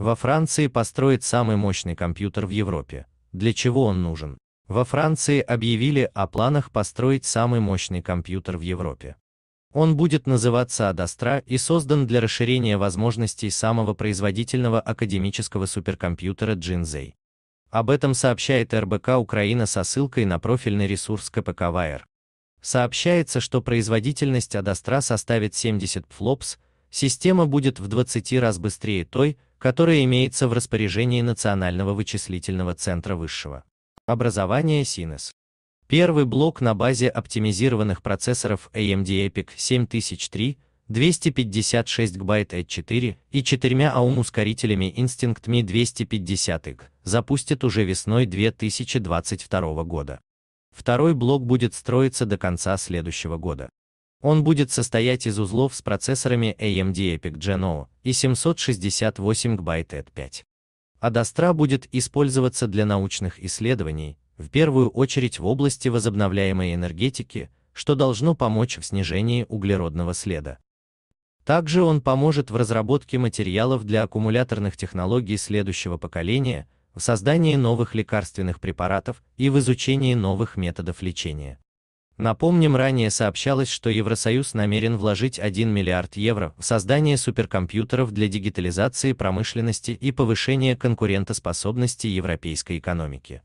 Во Франции построят самый мощный компьютер в Европе. Для чего он нужен? Во Франции объявили о планах построить самый мощный компьютер в Европе. Он будет называться Адастра и создан для расширения возможностей самого производительного академического суперкомпьютера Джинзей. Об этом сообщает РБК Украина со ссылкой на профильный ресурс КПК Вайер. Сообщается, что производительность Адастра составит 70 флопс, система будет в 20 раз быстрее той, которое имеется в распоряжении Национального вычислительного центра высшего образования СИНЕС. Первый блок на базе оптимизированных процессоров AMD EPIC 7003, 256 ГБ H4 и четырьмя AUM-ускорителями Instinct Mi 250 г запустит уже весной 2022 года. Второй блок будет строиться до конца следующего года. Он будет состоять из узлов с процессорами AMD Epic Gen и 768 GB T5. Адастра будет использоваться для научных исследований, в первую очередь в области возобновляемой энергетики, что должно помочь в снижении углеродного следа. Также он поможет в разработке материалов для аккумуляторных технологий следующего поколения, в создании новых лекарственных препаратов и в изучении новых методов лечения. Напомним, ранее сообщалось, что Евросоюз намерен вложить 1 миллиард евро в создание суперкомпьютеров для дигитализации промышленности и повышения конкурентоспособности европейской экономики.